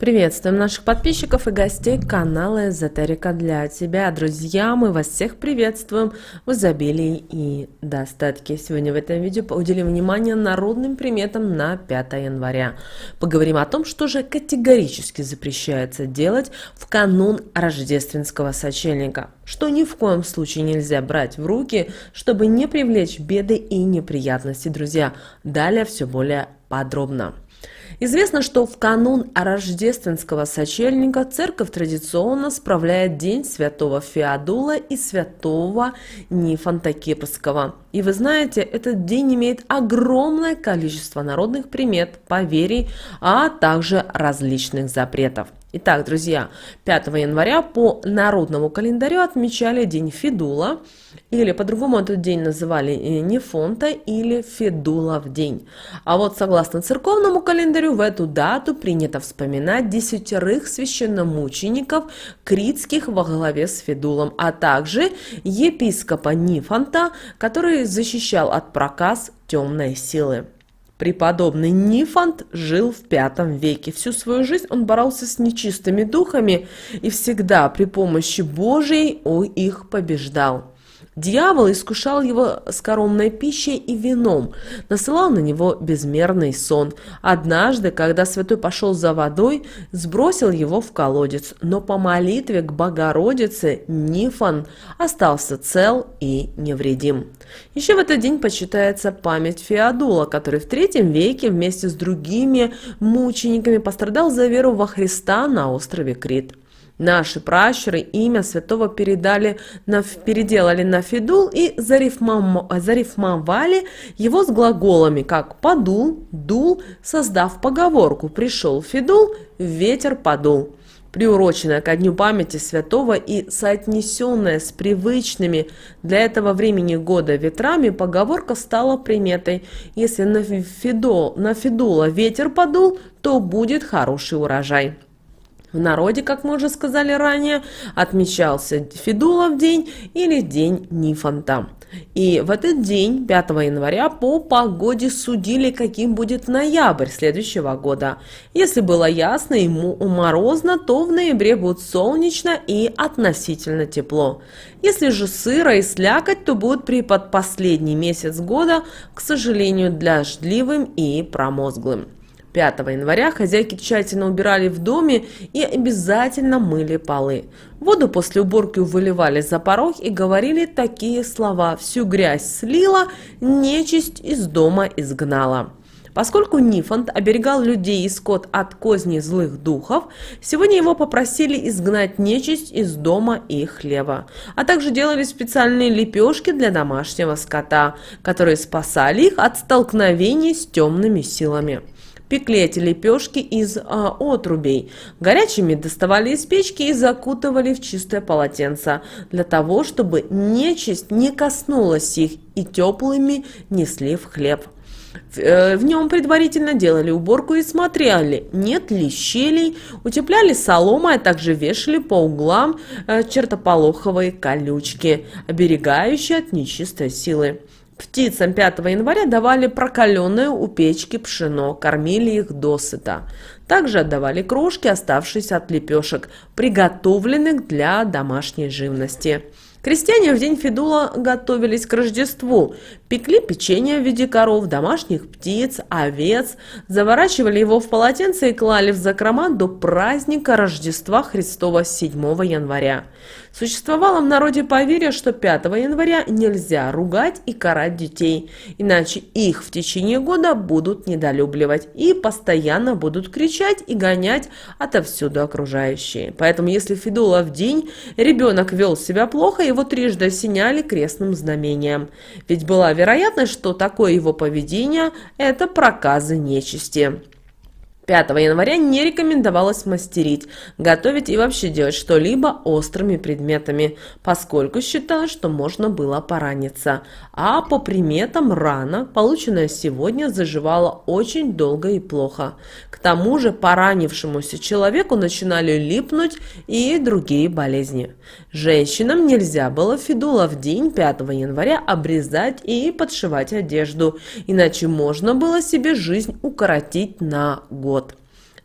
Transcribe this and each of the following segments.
Приветствуем наших подписчиков и гостей канала Эзотерика для тебя. Друзья, мы вас всех приветствуем в изобилии и достатке. Сегодня в этом видео уделим внимание народным приметам на 5 января. Поговорим о том, что же категорически запрещается делать в канун рождественского сочельника. Что ни в коем случае нельзя брать в руки, чтобы не привлечь беды и неприятности, друзья. Далее все более подробно. Известно, что в канун рождественского сочельника церковь традиционно справляет День святого Феодула и святого Нифонта Кипрского. И вы знаете, этот день имеет огромное количество народных примет, поверий, а также различных запретов – Итак, друзья, 5 января по народному календарю отмечали День Федула, или по-другому этот день называли э, Нефонта или Федулов день. А вот согласно церковному календарю в эту дату принято вспоминать десятерых священномучеников критских во главе с Федулом, а также епископа Нифонта, который защищал от проказ темной силы. Преподобный Нифонт жил в V веке. Всю свою жизнь он боролся с нечистыми духами и всегда при помощи Божией их побеждал. Дьявол искушал его скоромной пищей и вином, насылал на него безмерный сон. Однажды, когда святой пошел за водой, сбросил его в колодец, но по молитве к Богородице Нифон остался цел и невредим. Еще в этот день почитается память Феодула, который в третьем веке вместе с другими мучениками пострадал за веру во Христа на острове Крит. Наши пращуры имя святого передали на, переделали на фидул и зарифмовали его с глаголами, как «подул», «дул», создав поговорку «пришел фидул, «ветер подул» приуроченная ко дню памяти святого и соотнесенная с привычными для этого времени года ветрами, поговорка стала приметой. Если на, фидол, на фидула ветер подул, то будет хороший урожай. В народе, как мы уже сказали ранее, отмечался Федулов день или день Нифонта. И в этот день, 5 января, по погоде судили, каким будет ноябрь следующего года. Если было ясно и морозно, то в ноябре будет солнечно и относительно тепло. Если же сыро и слякоть, то будет при последний месяц года, к сожалению, для дождливым и промозглым. 5 января хозяйки тщательно убирали в доме и обязательно мыли полы. Воду после уборки выливали за порог и говорили такие слова «всю грязь слила, нечисть из дома изгнала». Поскольку Нифонт оберегал людей и скот от козни злых духов, сегодня его попросили изгнать нечисть из дома и хлеба. А также делали специальные лепешки для домашнего скота, которые спасали их от столкновений с темными силами. Пекли эти лепешки из а, отрубей. Горячими доставали из печки и закутывали в чистое полотенце, для того, чтобы нечисть не коснулась их и теплыми несли в хлеб. Э, в нем предварительно делали уборку и смотрели, нет ли щелей, утепляли соломой, а также вешали по углам э, чертополоховые колючки, оберегающие от нечистой силы. Птицам 5 января давали прокаленное у печки пшено, кормили их досыта. Также отдавали крошки, оставшиеся от лепешек, приготовленных для домашней живности. Крестьяне в день Федула готовились к Рождеству, пекли печенье в виде коров, домашних птиц, овец, заворачивали его в полотенце и клали в закрома до праздника Рождества Христова 7 января. Существовало в народе поверье, что 5 января нельзя ругать и карать детей, иначе их в течение года будут недолюбливать и постоянно будут кричать и гонять отовсюду окружающие. Поэтому если Федула в день ребенок вел себя плохо, его трижды осеняли крестным знамением. Ведь была вероятность, что такое его поведение – это проказы нечисти. 5 января не рекомендовалось мастерить, готовить и вообще делать что-либо острыми предметами, поскольку считалось, что можно было пораниться. А по приметам рана, полученная сегодня, заживала очень долго и плохо. К тому же поранившемуся человеку начинали липнуть и другие болезни. Женщинам нельзя было Федула в день 5 января обрезать и подшивать одежду, иначе можно было себе жизнь укоротить на год год.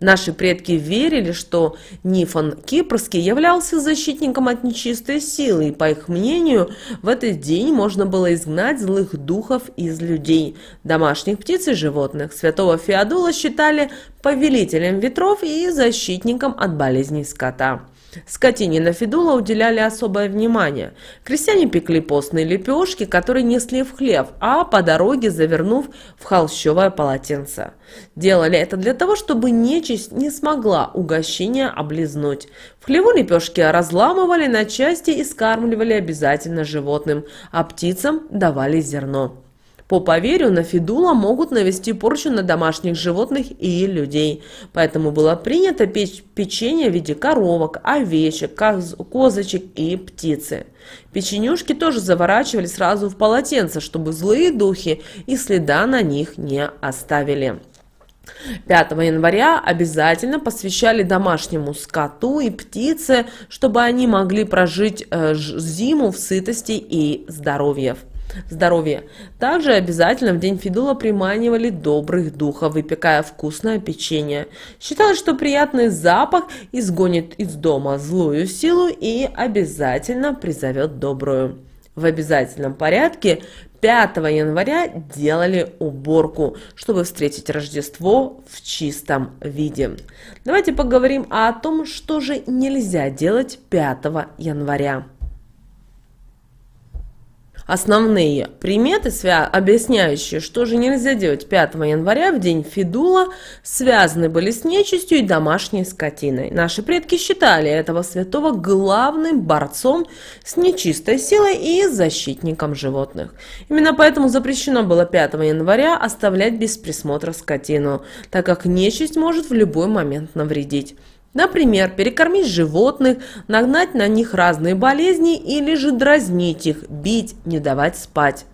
Наши предки верили, что Нифон Кипрский являлся защитником от нечистой силы, и, по их мнению, в этот день можно было изгнать злых духов из людей, домашних птиц и животных. Святого Феодула считали повелителем ветров и защитником от болезней скота. Скотине на Федула уделяли особое внимание. Крестьяне пекли постные лепешки, которые несли в хлев, а по дороге завернув в холщовое полотенце. Делали это для того, чтобы нечисть не смогла угощение облизнуть. В хлеву лепешки разламывали на части и скармливали обязательно животным, а птицам давали зерно. По поверью, на фидула могут навести порчу на домашних животных и людей. Поэтому было принято печь печенье в виде коровок, овечек, коз козочек и птицы. Печенюшки тоже заворачивали сразу в полотенце, чтобы злые духи и следа на них не оставили. 5 января обязательно посвящали домашнему скоту и птице, чтобы они могли прожить э, зиму в сытости и здоровье здоровья. Также обязательно в день Фидула приманивали добрых духов, выпекая вкусное печенье. Считалось, что приятный запах изгонит из дома злую силу и обязательно призовет добрую. В обязательном порядке 5 января делали уборку, чтобы встретить Рождество в чистом виде. Давайте поговорим о том, что же нельзя делать 5 января основные приметы, объясняющие, что же нельзя делать 5 января в день Фидула, связаны были с нечистью и домашней скотиной. Наши предки считали этого святого главным борцом с нечистой силой и защитником животных. Именно поэтому запрещено было 5 января оставлять без присмотра скотину, так как нечисть может в любой момент навредить. Например, перекормить животных, нагнать на них разные болезни или же дразнить их, бить, не давать спать.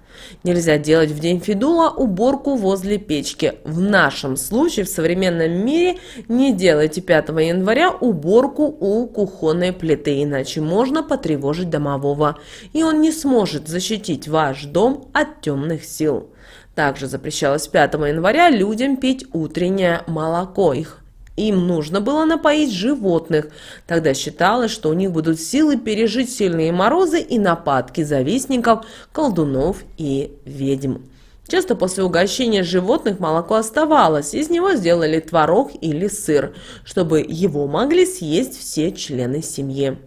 Нельзя делать в день Фидула уборку возле печки. В нашем случае в современном мире не делайте 5 января уборку у кухонной плиты, иначе можно потревожить домового, и он не сможет защитить ваш дом от темных сил. Также запрещалось 5 января людям пить утреннее молоко. Их им нужно было напоить животных. Тогда считалось, что у них будут силы пережить сильные морозы и нападки завистников, колдунов и ведьм. Часто после угощения животных молоко оставалось, из него сделали творог или сыр, чтобы его могли съесть все члены семьи.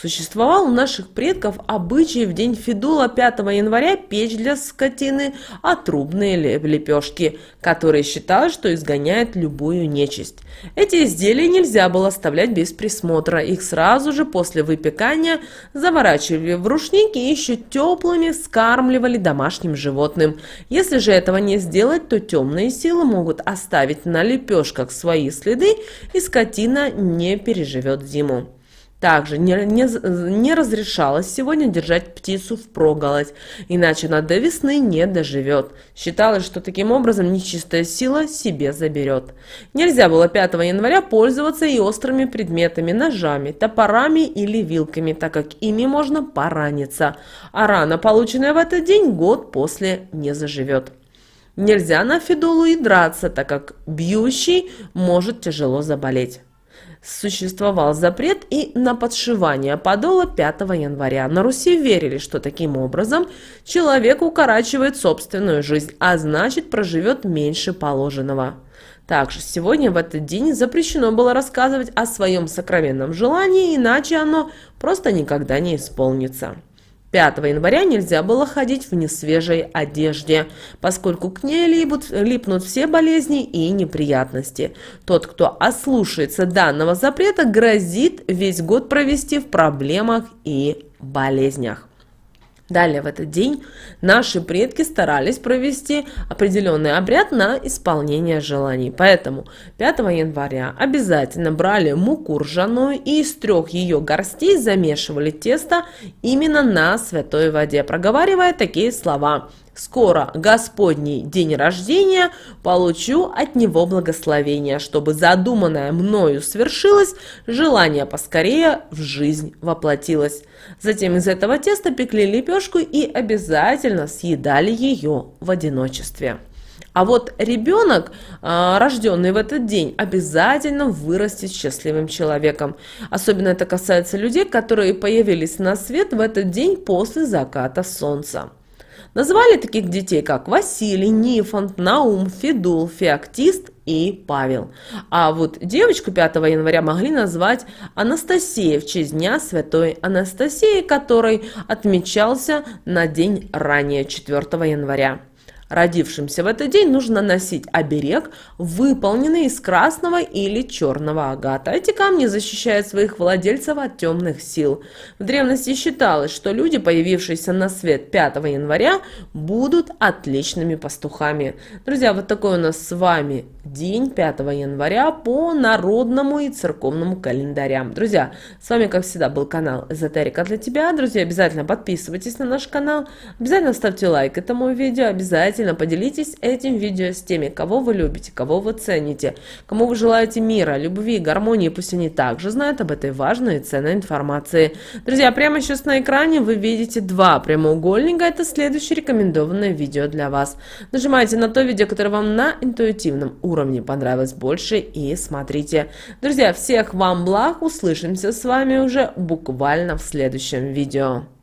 Существовал у наших предков обычай в день Федула 5 января печь для скотины отрубные лепешки, которые считалось, что изгоняют любую нечисть. Эти изделия нельзя было оставлять без присмотра. Их сразу же после выпекания заворачивали в рушники и еще теплыми скармливали домашним животным. Если же этого не сделать, то темные силы могут оставить на лепешках свои следы, и скотина не переживет зиму. Также не, не, не разрешалось сегодня держать птицу в проголодь, иначе она до весны не доживет. Считалось, что таким образом нечистая сила себе заберет. Нельзя было 5 января пользоваться и острыми предметами, ножами, топорами или вилками, так как ими можно пораниться. А рана, полученная в этот день, год после не заживет. Нельзя на Федулу и драться, так как бьющий может тяжело заболеть существовал запрет и на подшивание подола 5 января. На Руси верили, что таким образом человек укорачивает собственную жизнь, а значит проживет меньше положенного. Также сегодня в этот день запрещено было рассказывать о своем сокровенном желании, иначе оно просто никогда не исполнится. 5 января нельзя было ходить в несвежей одежде, поскольку к ней липут, липнут все болезни и неприятности. Тот, кто ослушается данного запрета, грозит весь год провести в проблемах и болезнях. Далее в этот день наши предки старались провести определенный обряд на исполнение желаний. Поэтому 5 января обязательно брали муку ржаную и из трех ее горстей замешивали тесто именно на святой воде, проговаривая такие слова Скоро Господний день рождения, получу от него благословение, чтобы задуманное мною свершилось, желание поскорее в жизнь воплотилось. Затем из этого теста пекли лепешку и обязательно съедали ее в одиночестве. А вот ребенок, а, рожденный в этот день, обязательно вырастет счастливым человеком. Особенно это касается людей, которые появились на свет в этот день после заката солнца. Называли таких детей, как Василий, Нифонт, Наум, Федул, Феоктист и Павел. А вот девочку 5 января могли назвать Анастасией в честь Дня Святой Анастасии, который отмечался на день ранее, 4 января. Родившимся в этот день нужно носить оберег, выполненный из красного или черного агата. Эти камни защищают своих владельцев от темных сил. В древности считалось, что люди, появившиеся на свет 5 января, будут отличными пастухами. Друзья, вот такой у нас с вами день 5 января по народному и церковному календарям. Друзья, с вами, как всегда, был канал Эзотерика для тебя. Друзья, обязательно подписывайтесь на наш канал, обязательно ставьте лайк этому видео, обязательно обязательно поделитесь этим видео с теми, кого вы любите, кого вы цените, кому вы желаете мира, любви, гармонии, пусть они также знают об этой важной и ценной информации. Друзья, прямо сейчас на экране вы видите два прямоугольника, это следующее рекомендованное видео для вас. Нажимайте на то видео, которое вам на интуитивном уровне понравилось больше и смотрите. Друзья, всех вам благ, услышимся с вами уже буквально в следующем видео.